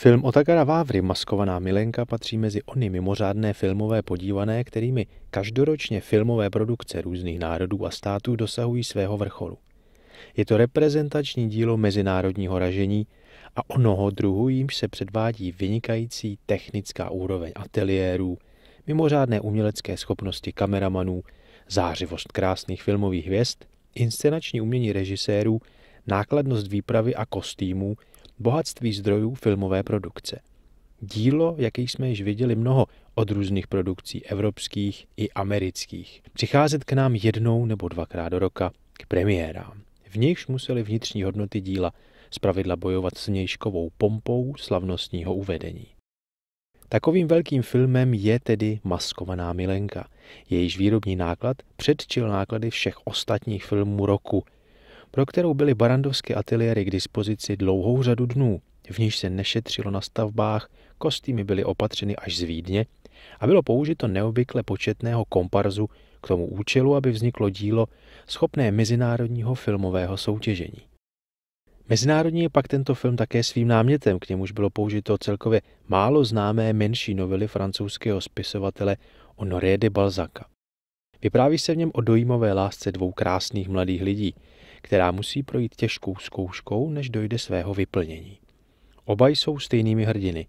Film Otakara Vávry Maskovaná milenka patří mezi ony mimořádné filmové podívané, kterými každoročně filmové produkce různých národů a států dosahují svého vrcholu. Je to reprezentační dílo mezinárodního ražení a onoho druhu jimž se předvádí vynikající technická úroveň ateliérů, mimořádné umělecké schopnosti kameramanů, zářivost krásných filmových hvězd, inscenační umění režisérů, nákladnost výpravy a kostýmů – bohatství zdrojů filmové produkce. Dílo, jakých jsme již viděli mnoho od různých produkcí evropských i amerických. Přicházet k nám jednou nebo dvakrát do roka k premiérám. V nichž museli vnitřní hodnoty díla zpravidla bojovat s nějškovou pompou slavnostního uvedení. Takovým velkým filmem je tedy Maskovaná milenka. Jejíž výrobní náklad předčil náklady všech ostatních filmů roku – pro kterou byly barandovské ateliéry k dispozici dlouhou řadu dnů, v níž se nešetřilo na stavbách, kostýmy byly opatřeny až z Vídně a bylo použito neobvykle početného komparzu k tomu účelu, aby vzniklo dílo schopné mezinárodního filmového soutěžení. Mezinárodní je pak tento film také svým námětem, k němuž bylo použito celkově málo známé menší novely francouzského spisovatele Honoré de Balzaca. Vypráví se v něm o dojímové lásce dvou krásných mladých lidí, která musí projít těžkou zkouškou, než dojde svého vyplnění. Oba jsou stejnými hrdiny.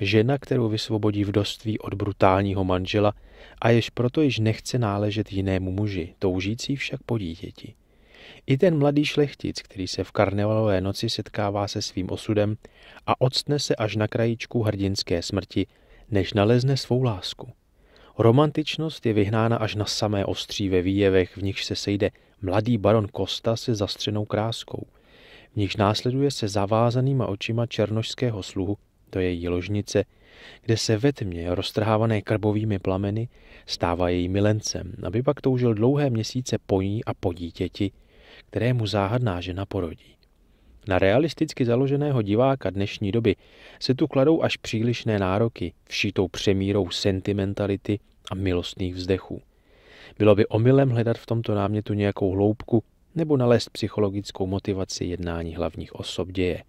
Žena, kterou vysvobodí vdoství od brutálního manžela a jež proto již nechce náležet jinému muži, toužící však po dítěti. I ten mladý šlechtic, který se v karnevalové noci setkává se svým osudem a odstne se až na krajičku hrdinské smrti, než nalezne svou lásku. Romantičnost je vyhnána až na samé ostří ve výjevech, v nichž se sejde mladý baron Kosta se zastřenou kráskou, v nichž následuje se zavázanýma očima černošského sluhu je její ložnice, kde se ve tmě, roztrhávané krbovými plameny, stává její milencem, aby pak toužil dlouhé měsíce po ní a po dítěti, kterému záhadná žena porodí. Na realisticky založeného diváka dnešní doby se tu kladou až přílišné nároky, všítou přemírou sentimentality a milostných vzdechů. Bylo by omylem hledat v tomto námětu nějakou hloubku nebo nalézt psychologickou motivaci jednání hlavních osob děje.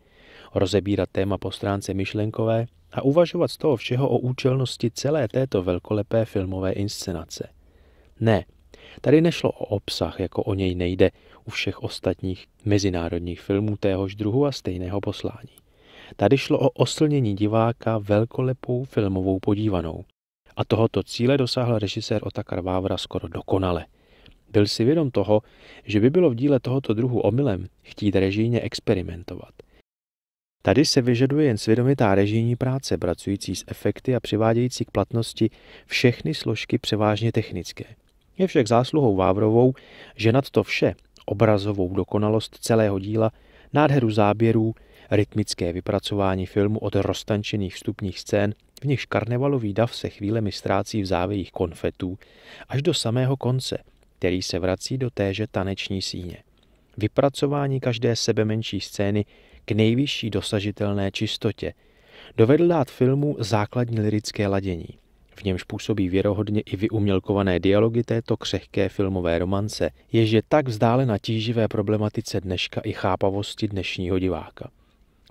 Rozebírat téma po stránce myšlenkové a uvažovat z toho všeho o účelnosti celé této velkolepé filmové inscenace. Ne, Tady nešlo o obsah, jako o něj nejde u všech ostatních mezinárodních filmů téhož druhu a stejného poslání. Tady šlo o oslnění diváka velkolepou filmovou podívanou. A tohoto cíle dosáhl režisér Otakar Vávra skoro dokonale. Byl si vědom toho, že by bylo v díle tohoto druhu omylem chtít režijně experimentovat. Tady se vyžaduje jen svědomitá režijní práce, pracující s efekty a přivádějící k platnosti všechny složky převážně technické – je však zásluhou Vávrovou, že nad to vše, obrazovou dokonalost celého díla, nádheru záběrů, rytmické vypracování filmu od roztančených vstupních scén, v nichž karnevalový dav se chvílemi ztrácí v závějích konfetů, až do samého konce, který se vrací do téže taneční síně. Vypracování každé sebe menší scény k nejvyšší dosažitelné čistotě dovedl dát filmu základní lirické ladění – v němž působí věrohodně i vyumělkované dialogy této křehké filmové romance, jež je tak vzdálena tíživé problematice dneška i chápavosti dnešního diváka.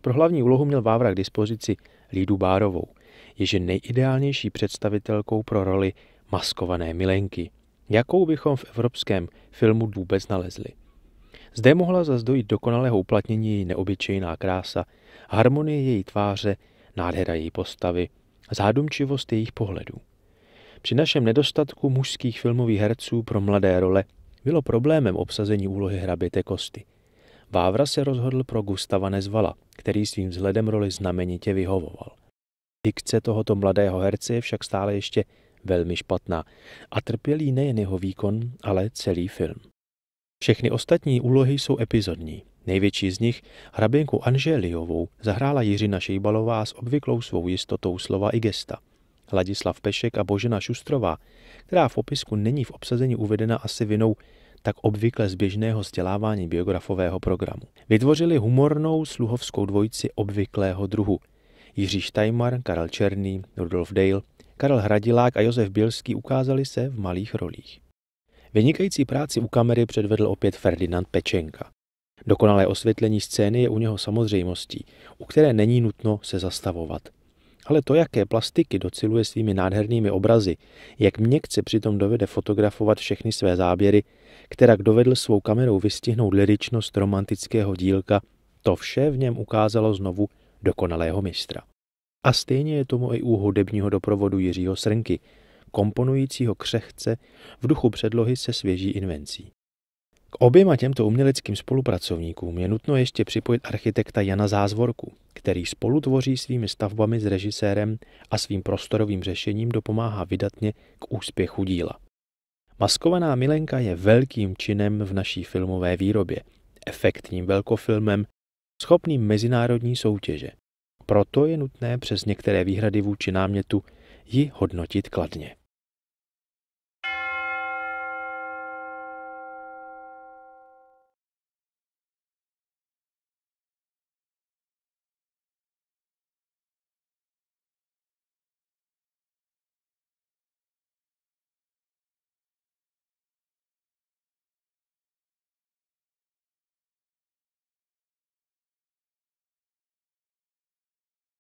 Pro hlavní úlohu měl Vávra k dispozici Lídu Bárovou, jež je nejideálnější představitelkou pro roli maskované milenky, jakou bychom v evropském filmu vůbec nalezli. Zde mohla zas dojít dokonalého uplatnění její neobyčejná krása, harmonie její tváře, nádhera její postavy – zádumčivost jejich pohledů. Při našem nedostatku mužských filmových herců pro mladé role bylo problémem obsazení úlohy hraběte Kosty. Vávra se rozhodl pro Gustava Nezvala, který svým vzhledem roli znamenitě vyhovoval. Dikce tohoto mladého herce je však stále ještě velmi špatná a trpěl nejen jeho výkon, ale celý film. Všechny ostatní úlohy jsou epizodní, Největší z nich, hraběnku Anželiovou, zahrála Jiřina Šejbalová s obvyklou svou jistotou slova i gesta. Ladislav Pešek a Božena Šustrová, která v opisku není v obsazení uvedena asi vinou tak obvykle z běžného vzdělávání biografového programu. Vytvořili humornou sluhovskou dvojici obvyklého druhu. Jiří Štajmar, Karel Černý, Rudolf Dale, Karel Hradilák a Josef Bělský ukázali se v malých rolích. Vynikající práci u kamery předvedl opět Ferdinand Pečenka. Dokonalé osvětlení scény je u něho samozřejmostí, u které není nutno se zastavovat. Ale to, jaké plastiky dociluje svými nádhernými obrazy, jak měkce přitom dovede fotografovat všechny své záběry, která dovedl svou kamerou vystihnout liričnost romantického dílka, to vše v něm ukázalo znovu dokonalého mistra. A stejně je tomu i u hudebního doprovodu Jiřího Srnky, komponujícího křehce v duchu předlohy se svěží invencí. K oběma těmto uměleckým spolupracovníkům je nutno ještě připojit architekta Jana Zázvorku, který spolutvoří svými stavbami s režisérem a svým prostorovým řešením dopomáhá vydatně k úspěchu díla. Maskovaná milenka je velkým činem v naší filmové výrobě, efektním velkofilmem, schopným mezinárodní soutěže. Proto je nutné přes některé výhrady vůči námětu ji hodnotit kladně.